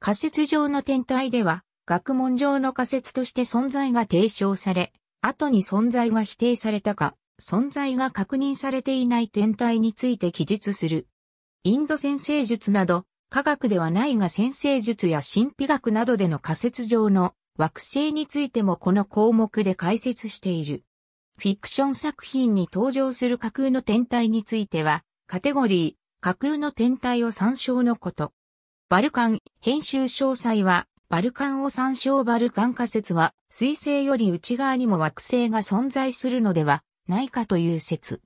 仮説上の天体では、学問上の仮説として存在が提唱され、後に存在が否定されたか、存在が確認されていない天体について記述する。インド先生術など、科学ではないが先生術や神秘学などでの仮説上の惑星についてもこの項目で解説している。フィクション作品に登場する架空の天体については、カテゴリー、架空の天体を参照のこと。バルカン、編集詳細は、バルカンを参照バルカン仮説は、水星より内側にも惑星が存在するのではないかという説。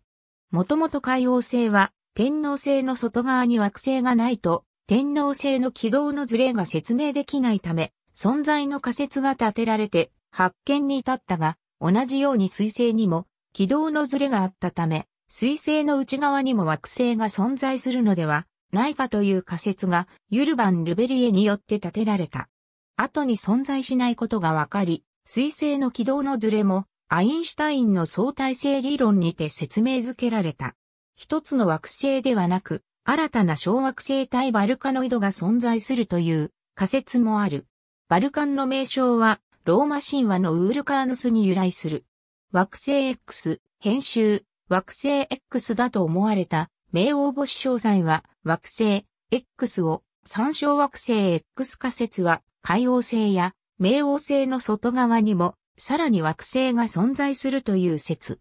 もともと海王星は、天皇星の外側に惑星がないと、天皇星の軌道のズレが説明できないため、存在の仮説が立てられて、発見に至ったが、同じように水星にも、軌道のズレがあったため、水星の内側にも惑星が存在するのではなイカという仮説がユルバン・ルベリエによって立てられた。後に存在しないことがわかり、水星の軌道のズレもアインシュタインの相対性理論にて説明づけられた。一つの惑星ではなく、新たな小惑星体バルカノイドが存在するという仮説もある。バルカンの名称は、ローマ神話のウールカーヌスに由来する。惑星 X、編集、惑星 X だと思われた名王星詳細は惑星 X を参照惑星 X 仮説は海王星や冥王星の外側にもさらに惑星が存在するという説。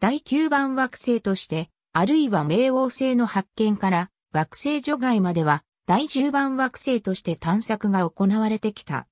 第9番惑星として、あるいは冥王星の発見から惑星除外までは第10番惑星として探索が行われてきた。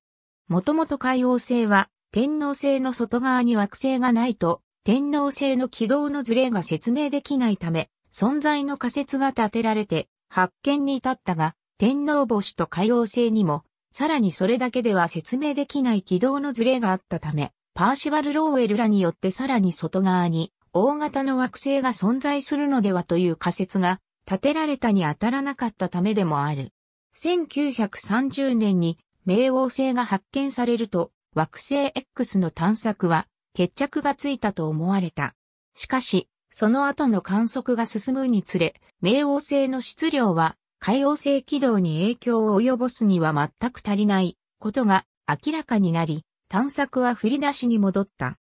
もともと海王星は天王星の外側に惑星がないと天王星の軌道のズレが説明できないため存在の仮説が立てられて発見に至ったが、天皇星と海王星にも、さらにそれだけでは説明できない軌道のズレがあったため、パーシバル・ローウェルらによってさらに外側に大型の惑星が存在するのではという仮説が立てられたに当たらなかったためでもある。1930年に冥王星が発見されると惑星 X の探索は決着がついたと思われた。しかし、その後の観測が進むにつれ、冥王星の質量は海王星軌道に影響を及ぼすには全く足りないことが明らかになり、探索は振り出しに戻った。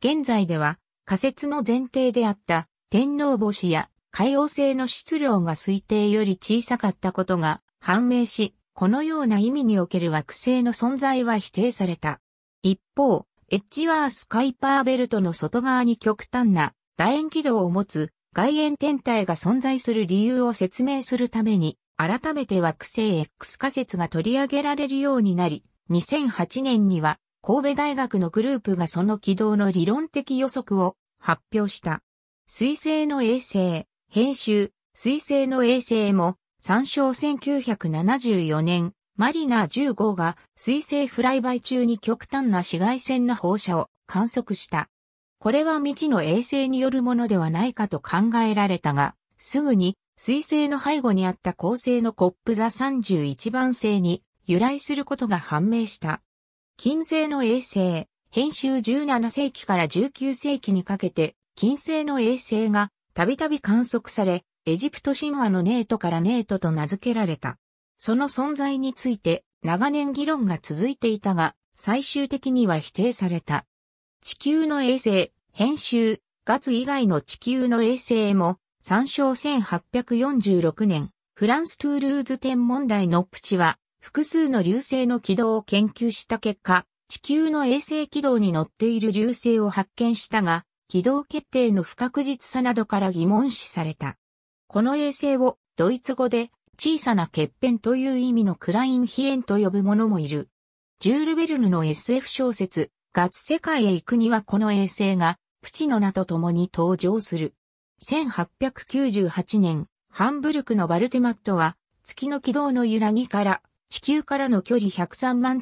現在では仮説の前提であった天皇星や海王星の質量が推定より小さかったことが判明し、このような意味における惑星の存在は否定された。一方、エッジワース・カイパーベルトの外側に極端な楕円軌道を持つ外縁天体が存在する理由を説明するために、改めて惑星 X 仮説が取り上げられるようになり、2008年には神戸大学のグループがその軌道の理論的予測を発表した。水星の衛星、編集、水星の衛星も参照1974年、マリナー1 5が水星フライバイ中に極端な紫外線の放射を観測した。これは未知の衛星によるものではないかと考えられたが、すぐに、彗星の背後にあった恒星のコップ座31番星に由来することが判明した。金星の衛星、編集17世紀から19世紀にかけて、金星の衛星がたびたび観測され、エジプト神話のネートからネートと名付けられた。その存在について長年議論が続いていたが、最終的には否定された。地球の衛星、編集、月以外の地球の衛星も、参照1846年、フランス・トゥールーズ天文台のプチは、複数の流星の軌道を研究した結果、地球の衛星軌道に乗っている流星を発見したが、軌道決定の不確実さなどから疑問視された。この衛星をドイツ語で小さな欠片という意味のクラインヒエンと呼ぶ者もいる。ジュール・ベルヌの SF 小説月世界へ行くにはこの衛星が、プチの名と共に登場する。1898年、ハンブルクのバルテマットは、月の軌道の揺らぎから、地球からの距離103万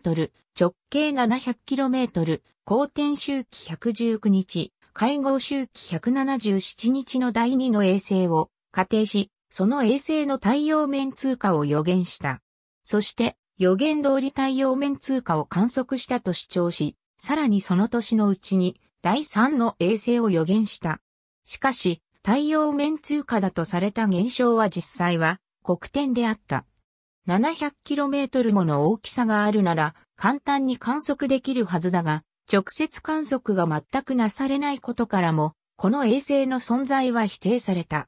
トル、直径7 0 0トル、公転周期119日、会合周期177日の第2の衛星を仮定し、その衛星の太陽面通過を予言した。そして、予言通り太陽面通過を観測したと主張し、さらにその年のうちに第3の衛星を予言した。しかし、太陽面通過だとされた現象は実際は黒点であった。700km もの大きさがあるなら簡単に観測できるはずだが、直接観測が全くなされないことからも、この衛星の存在は否定された。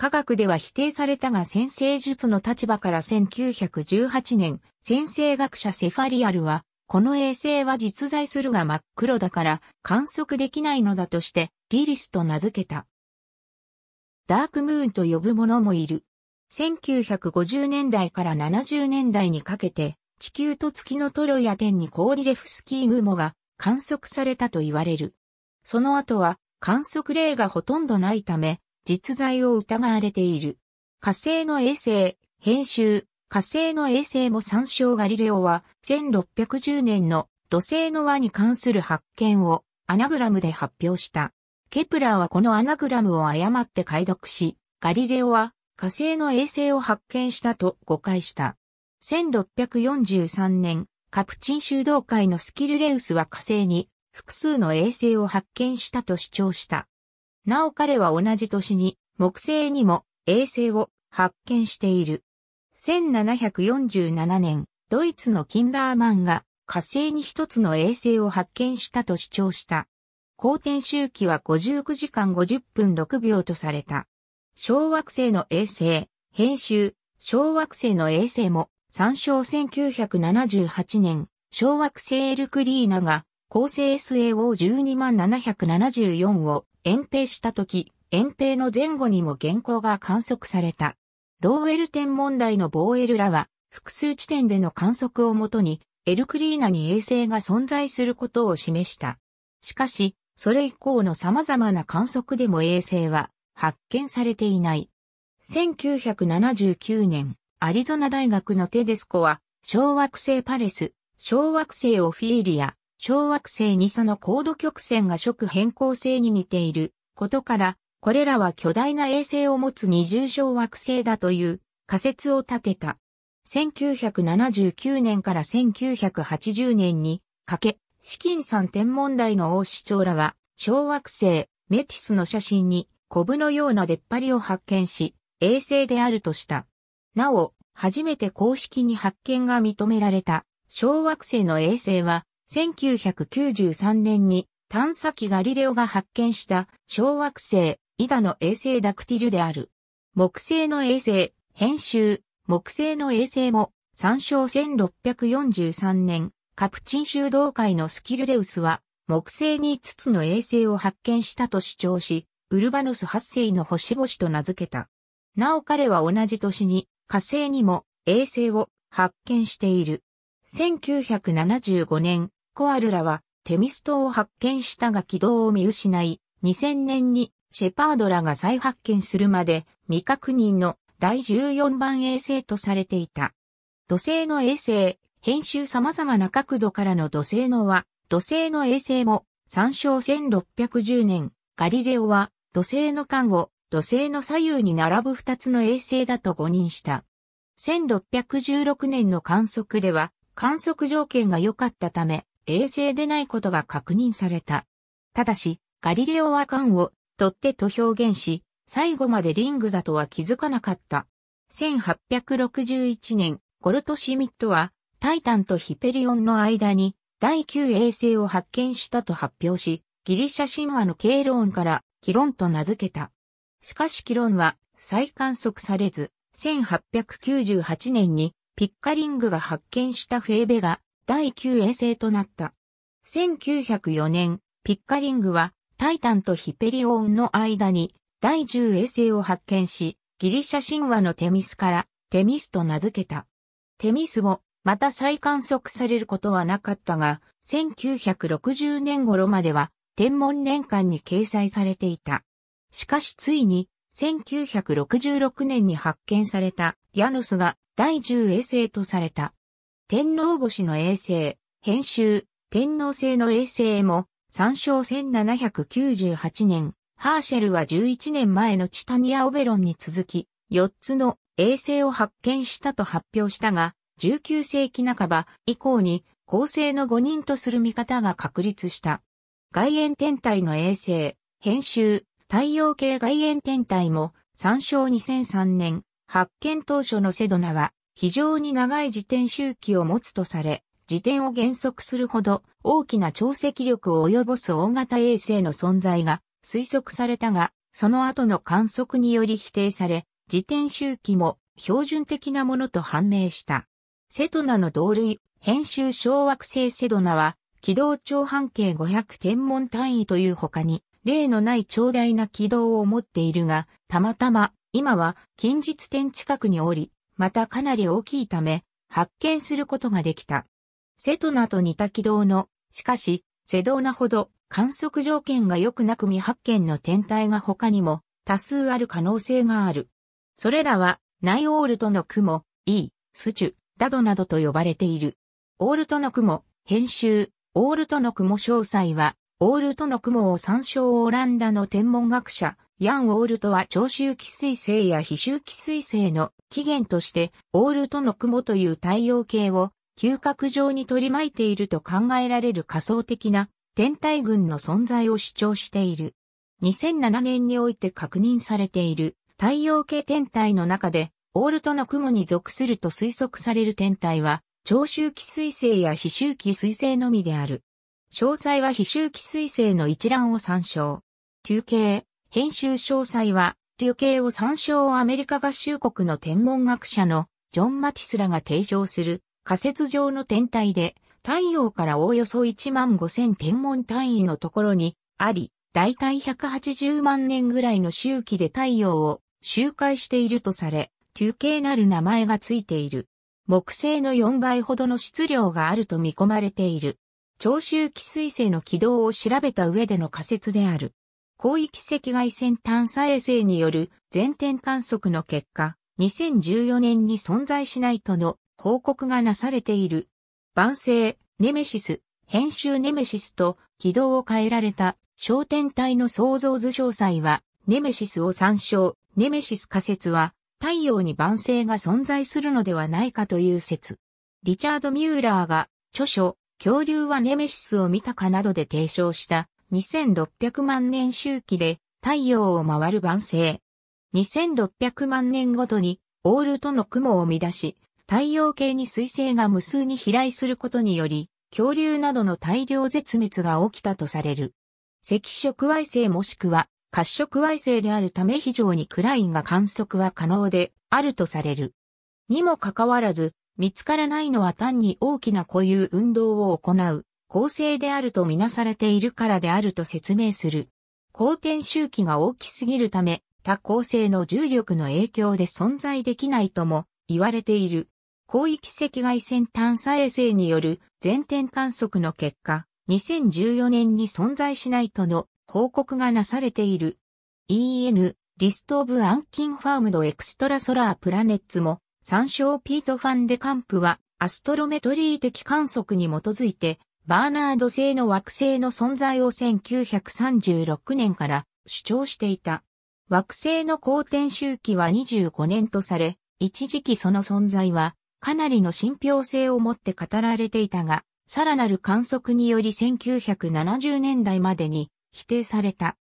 科学では否定されたが先生術の立場から1918年、先生学者セファリアルは、この衛星は実在するが真っ黒だから観測できないのだとして、リリスと名付けた。ダークムーンと呼ぶ者もいる。1950年代から70年代にかけて、地球と月のトロや天にコーディレフスキー雲が観測されたと言われる。その後は観測例がほとんどないため、実在を疑われている。火星の衛星、編集、火星の衛星も参照ガリレオは1610年の土星の輪に関する発見をアナグラムで発表した。ケプラーはこのアナグラムを誤って解読し、ガリレオは火星の衛星を発見したと誤解した。1643年、カプチン修道会のスキルレウスは火星に複数の衛星を発見したと主張した。なお彼は同じ年に木星にも衛星を発見している。1747年、ドイツのキンダーマンが火星に一つの衛星を発見したと主張した。公転周期は59時間50分6秒とされた。小惑星の衛星、編集、小惑星の衛星も参照1978年、小惑星エルクリーナが構成 SAO12 万774を延平したとき、延平の前後にも原稿が観測された。ローエル天文台のボーエルらは、複数地点での観測をもとに、エルクリーナに衛星が存在することを示した。しかし、それ以降の様々な観測でも衛星は発見されていない。1979年、アリゾナ大学のテデスコは、小惑星パレス、小惑星オフィーリア、小惑星にその高度曲線が色変更性に似ていることから、これらは巨大な衛星を持つ二重小惑星だという仮説を立てた。1979年から1980年にかけ、資金算天文台の王市長らは、小惑星メティスの写真にコブのような出っ張りを発見し、衛星であるとした。なお、初めて公式に発見が認められた小惑星の衛星は1993年に探査機ガリレオが発見した小惑星イダの衛星ダクティルである。木星の衛星、編集、木星の衛星も参照1643年、カプチン修道会のスキルレウスは木星に5つの衛星を発見したと主張し、ウルバノス8世の星々と名付けた。なお彼は同じ年に火星にも衛星を発見している。1975年、コアルラはテミストを発見したが軌道を見失い、2000年にシェパードらが再発見するまで未確認の第14番衛星とされていた。土星の衛星、編集様々な角度からの土星のは、土星の衛星も参照1610年、ガリレオは土星の間を土星の左右に並ぶ2つの衛星だと誤認した。1616年の観測では観測条件が良かったため衛星でないことが確認された。ただし、ガリレオは缶を取ってと表現し、最後までリングだとは気づかなかった。1861年、ゴルトシミットは、タイタンとヒペリオンの間に第9衛星を発見したと発表し、ギリシャ神話のケ路ローンからキロンと名付けた。しかしキロンは再観測されず、1898年にピッカリングが発見したフェーベが第9衛星となった。1904年、ピッカリングはタイタンとヒペリオンの間に第10衛星を発見し、ギリシャ神話のテミスからテミスと名付けた。テミスもまた再観測されることはなかったが、1960年頃までは天文年間に掲載されていた。しかしついに1966年に発見されたヤノスが第10衛星とされた。天皇星の衛星、編集、天皇星の衛星も、参照1798年、ハーシェルは11年前のチタニア・オベロンに続き、4つの衛星を発見したと発表したが、19世紀半ば以降に、恒星の5人とする見方が確立した。外縁天体の衛星、編集、太陽系外縁天体も、参照2003年、発見当初のセドナは、非常に長い自転周期を持つとされ、自転を減速するほど大きな潮汐力を及ぼす大型衛星の存在が推測されたが、その後の観測により否定され、自転周期も標準的なものと判明した。セドナの同類、編集小惑星セドナは、軌道長半径500天文単位という他に、例のない長大な軌道を持っているが、たまたま、今は近日点近くにおり、またかなり大きいため、発見することができた。セトナと似た軌道の、しかし、セドーナほど観測条件が良くなく未発見の天体が他にも多数ある可能性がある。それらは、ナイオールトの雲、E、スチュ、ダドなどと呼ばれている。オールトの雲、編集、オールトの雲詳細は、オールトの雲を参照オランダの天文学者、ヤン・オールトは長周期彗星や非周期彗星の起源として、オールトの雲という太陽系を嗅覚上に取り巻いていると考えられる仮想的な天体群の存在を主張している。2007年において確認されている太陽系天体の中で、オールトの雲に属すると推測される天体は、長周期彗星や非周期彗星のみである。詳細は非周期彗星の一覧を参照。休憩。編集詳細は、流形を参照アメリカ合衆国の天文学者のジョン・マティスらが提唱する仮説上の天体で、太陽からおおよそ1万5000天文単位のところにあり、だいたい180万年ぐらいの周期で太陽を周回しているとされ、流形なる名前がついている。木星の4倍ほどの質量があると見込まれている。長周期彗星の軌道を調べた上での仮説である。広域赤外線探査衛星による全天観測の結果、2014年に存在しないとの報告がなされている。晩星、ネメシス、編集ネメシスと軌道を変えられた焦点体の創造図詳細は、ネメシスを参照、ネメシス仮説は、太陽に晩星が存在するのではないかという説。リチャード・ミューラーが、著書、恐竜はネメシスを見たかなどで提唱した2600万年周期で太陽を回る晩星。2600万年ごとにオールとの雲を乱し、太陽系に彗星が無数に飛来することにより、恐竜などの大量絶滅が起きたとされる。赤色矮星もしくは褐色矮星であるため非常にクラインが観測は可能であるとされる。にもかかわらず、見つからないのは単に大きな固有運動を行う恒星であるとみなされているからであると説明する。公転周期が大きすぎるため、他恒星の重力の影響で存在できないとも言われている。広域赤外線探査衛星による全天観測の結果、2014年に存在しないとの報告がなされている。EN、リスト・オブ・アンキン・ファームのエクストラ・ソラー・プラネッツも、参照ピート・ファンデ・カンプは、アストロメトリー的観測に基づいて、バーナード製の惑星の存在を1936年から主張していた。惑星の公転周期は25年とされ、一時期その存在はかなりの信憑性を持って語られていたが、さらなる観測により1970年代までに否定された。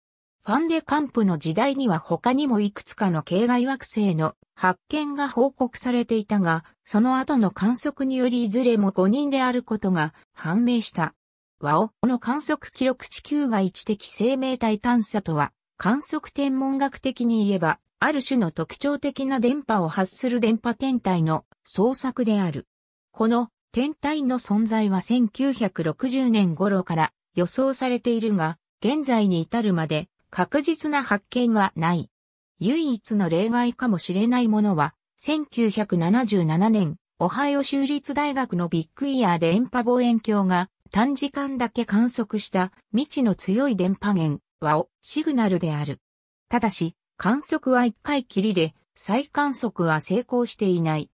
ファンデカンプの時代には他にもいくつかの系外惑星の発見が報告されていたが、その後の観測によりいずれも5人であることが判明した。ワオの観測記録地球外知的生命体探査とは、観測天文学的に言えば、ある種の特徴的な電波を発する電波天体の創作である。この天体の存在は1960年頃から予想されているが、現在に至るまで確実な発見はない。唯一の例外かもしれないものは、1977年、オハイオ州立大学のビッグイヤーで電波望遠鏡が短時間だけ観測した未知の強い電波源、和をシグナルである。ただし、観測は一回きりで、再観測は成功していない。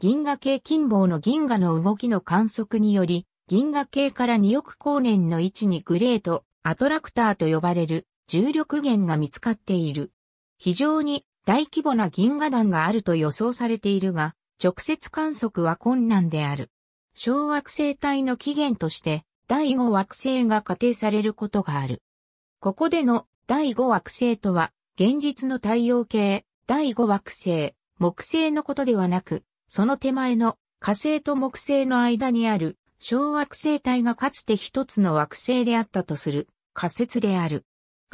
銀河系近傍の銀河の動きの観測により、銀河系から2億光年の位置にグレート、アトラクターと呼ばれる重力源が見つかっている。非常に大規模な銀河団があると予想されているが、直接観測は困難である。小惑星帯の起源として、第5惑星が仮定されることがある。ここでの第5惑星とは、現実の太陽系、第5惑星、木星のことではなく、その手前の火星と木星の間にある小惑星帯がかつて一つの惑星であったとする仮説である。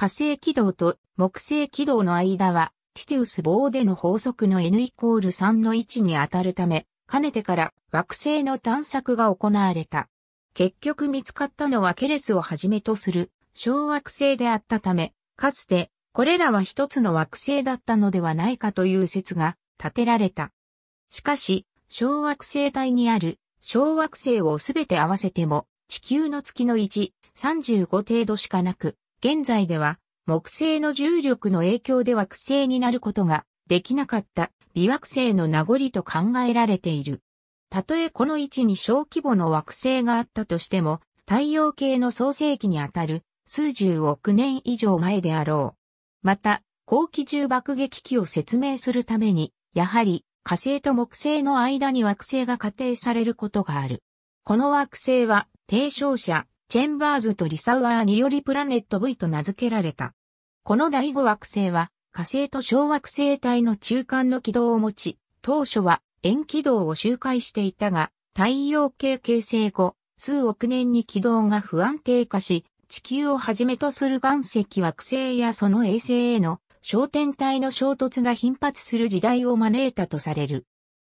火星軌道と木星軌道の間は、ティテウス棒での法則の N イコール3の位置に当たるため、かねてから惑星の探索が行われた。結局見つかったのはケレスをはじめとする小惑星であったため、かつてこれらは一つの惑星だったのではないかという説が立てられた。しかし、小惑星帯にある小惑星をすべて合わせても地球の月の1、35程度しかなく、現在では木星の重力の影響で惑星になることができなかった微惑星の名残と考えられている。たとえこの位置に小規模の惑星があったとしても、太陽系の創世期にあたる数十億年以上前であろう。また、後期中爆撃機を説明するために、やはり火星と木星の間に惑星が仮定されることがある。この惑星は、提唱者、チェンバーズとリサウアーによりプラネット V と名付けられた。この第5惑星は火星と小惑星帯の中間の軌道を持ち、当初は円軌道を周回していたが、太陽系形成後、数億年に軌道が不安定化し、地球をはじめとする岩石惑星やその衛星への焦点体の衝突が頻発する時代を招いたとされる。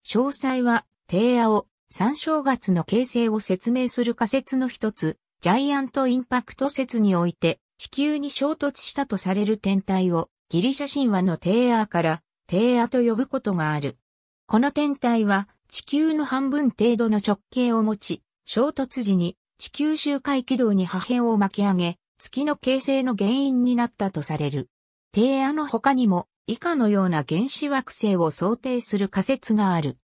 詳細は、低野を三正月の形成を説明する仮説の一つ、ジャイアントインパクト説において地球に衝突したとされる天体をギリシャ神話のテーアーからテーアと呼ぶことがある。この天体は地球の半分程度の直径を持ち、衝突時に地球周回軌道に破片を巻き上げ、月の形成の原因になったとされる。テーアの他にも以下のような原子惑星を想定する仮説がある。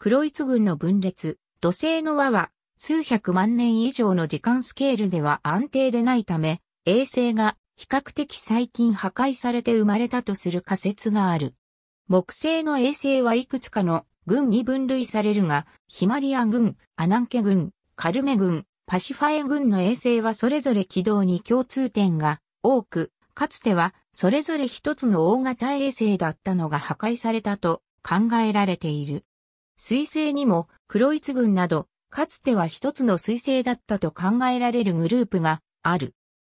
クロイツ群の分裂、土星の輪は数百万年以上の時間スケールでは安定でないため、衛星が比較的最近破壊されて生まれたとする仮説がある。木星の衛星はいくつかの群に分類されるが、ヒマリア群、アナンケ群、カルメ群、パシファエ群の衛星はそれぞれ軌道に共通点が多く、かつてはそれぞれ一つの大型衛星だったのが破壊されたと考えられている。水星にもクロイツ群などかつては一つの彗星だったと考えられるグループがある。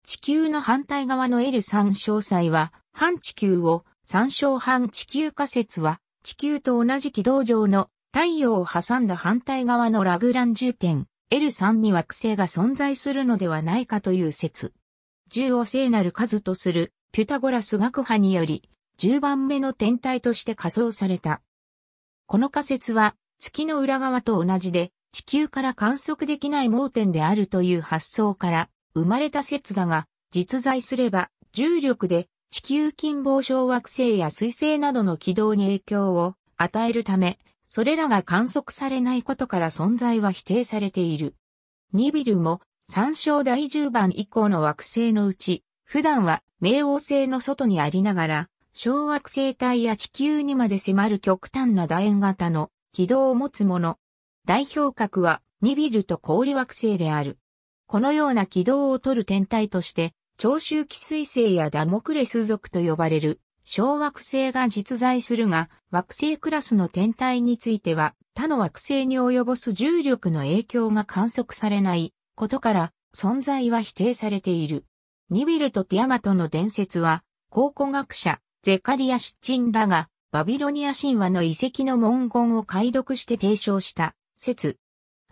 地球の反対側の L3 詳細は、半地球を、参照半地球仮説は、地球と同じ軌道上の太陽を挟んだ反対側のラグラン重点、L3 に惑星が存在するのではないかという説。十を聖なる数とするピュタゴラス学派により、10番目の天体として仮想された。この仮説は、月の裏側と同じで、地球から観測できない盲点であるという発想から生まれた説だが、実在すれば重力で地球近傍小惑星や水星などの軌道に影響を与えるため、それらが観測されないことから存在は否定されている。ニビルも参照第10番以降の惑星のうち、普段は冥王星の外にありながら、小惑星帯や地球にまで迫る極端な楕円型の軌道を持つもの、代表格はニビルと氷惑星である。このような軌道を取る天体として、長周期彗星やダモクレス族と呼ばれる小惑星が実在するが、惑星クラスの天体については、他の惑星に及ぼす重力の影響が観測されないことから、存在は否定されている。ニビルとティアマトの伝説は、考古学者、ゼカリア・シッチンらが、バビロニア神話の遺跡の文言を解読して提唱した説。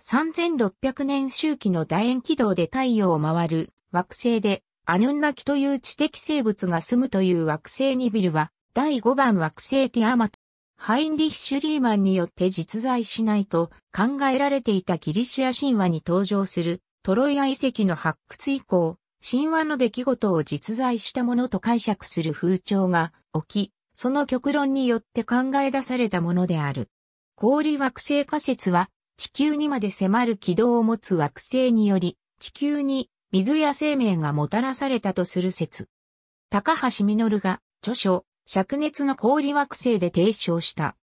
3600年周期の楕円軌道で太陽を回る惑星で、アヌンナキという知的生物が住むという惑星ニビルは、第5番惑星ティアマト。ハインリッシュ・リーマンによって実在しないと考えられていたギリシア神話に登場するトロイア遺跡の発掘以降、神話の出来事を実在したものと解釈する風潮が起き、その極論によって考え出されたものである。氷惑星仮説は地球にまで迫る軌道を持つ惑星により、地球に水や生命がもたらされたとする説。高橋実が著書、灼熱の氷惑星で提唱した。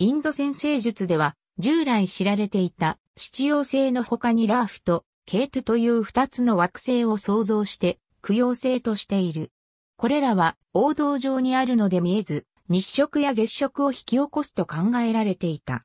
インド先生術では、従来知られていた七曜星の他にラーフとケイトという二つの惑星を創造して、供養星としている。これらは王道上にあるので見えず、日食や月食を引き起こすと考えられていた。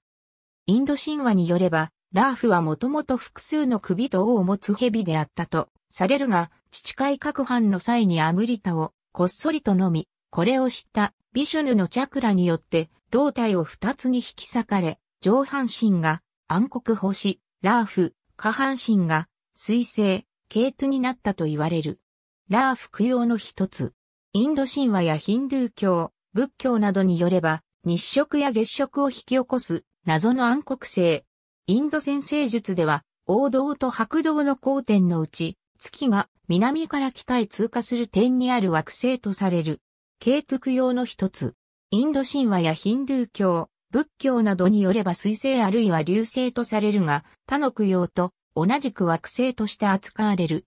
インド神話によれば、ラーフはもともと複数の首と尾を持つ蛇であったとされるが、父海各藩の際にアムリタをこっそりと飲み、これを知ったビシュヌのチャクラによって胴体を二つに引き裂かれ、上半身が暗黒星、ラーフ、下半身が水星、ケートになったと言われる。ラーフ供養の一つ。インド神話やヒンドゥー教、仏教などによれば、日食や月食を引き起こす謎の暗黒性。インド先生術では、王道と白道の交点のうち、月が南から北へ通過する点にある惑星とされる、ケートゥク用の一つ。インド神話やヒンドゥー教、仏教などによれば水星あるいは流星とされるが、他の供養と同じく惑星として扱われる。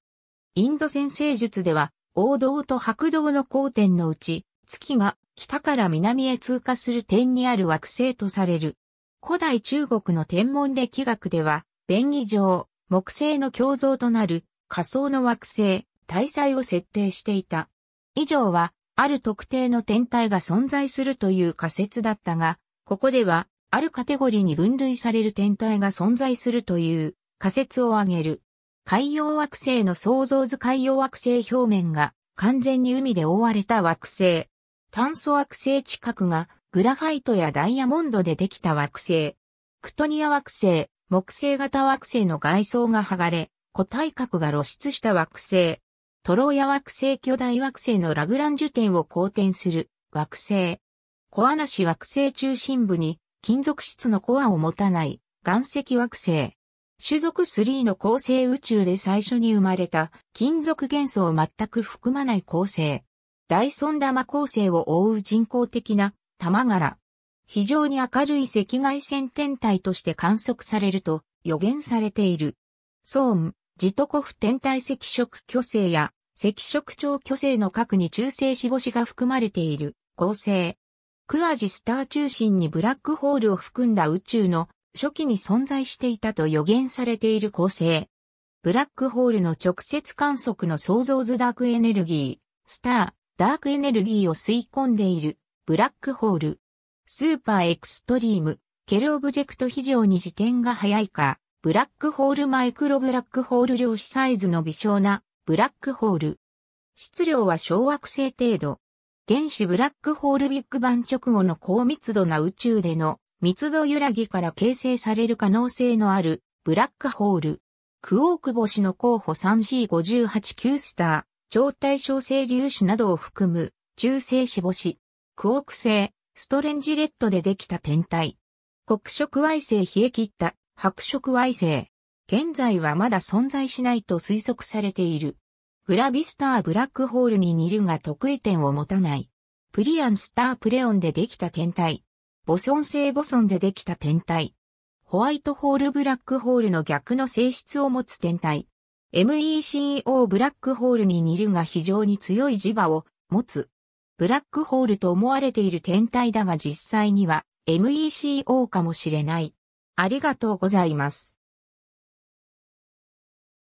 インド先生術では、王道と白道の交点のうち、月が北から南へ通過する点にある惑星とされる、古代中国の天文歴学では、便宜上、木星の共像となる仮想の惑星、大祭を設定していた。以上は、ある特定の天体が存在するという仮説だったが、ここでは、あるカテゴリーに分類される天体が存在するという仮説を挙げる。海洋惑星の創造図海洋惑星表面が完全に海で覆われた惑星。炭素惑星近くがグラファイトやダイヤモンドでできた惑星、クトニア惑星、木星型惑星の外装が剥がれ、個体核が露出した惑星、トローヤ惑星巨大惑星のラグランジュ点を公転する惑星、コアなし惑星中心部に金属質のコアを持たない岩石惑星、種族3の恒星宇宙で最初に生まれた金属元素を全く含まない恒星、ダイソン玉恒星を覆う人工的な玉柄。非常に明るい赤外線天体として観測されると予言されている。ソーン、ジトコフ天体赤色巨星や赤色超巨星の核に中性子星が含まれている恒星。クアジスター中心にブラックホールを含んだ宇宙の初期に存在していたと予言されている恒星。ブラックホールの直接観測の創造図ダークエネルギー、スター、ダークエネルギーを吸い込んでいるブラックホール、スーパーエクストリーム、ケルオブジェクト非常に時点が早いか、ブラックホールマイクロブラックホール量子サイズの微小なブラックホール。質量は小惑星程度。原子ブラックホールビッグバン直後の高密度な宇宙での密度揺らぎから形成される可能性のあるブラックホール。クオーク星の候補 3C589 スター、超対称性粒子などを含む中性子星、クオーク製、ストレンジレッドでできた天体。黒色矮星冷え切った白色矮星。現在はまだ存在しないと推測されている。グラビスターブラックホールに似るが得意点を持たない。プリアンスタープレオンでできた天体。ボソン星ボソンでできた天体。ホワイトホールブラックホールの逆の性質を持つ天体。MECO ブラックホールに似るが非常に強い磁場を持つブラックホールと思われている天体だが実際には MECO かもしれない。ありがとうございます。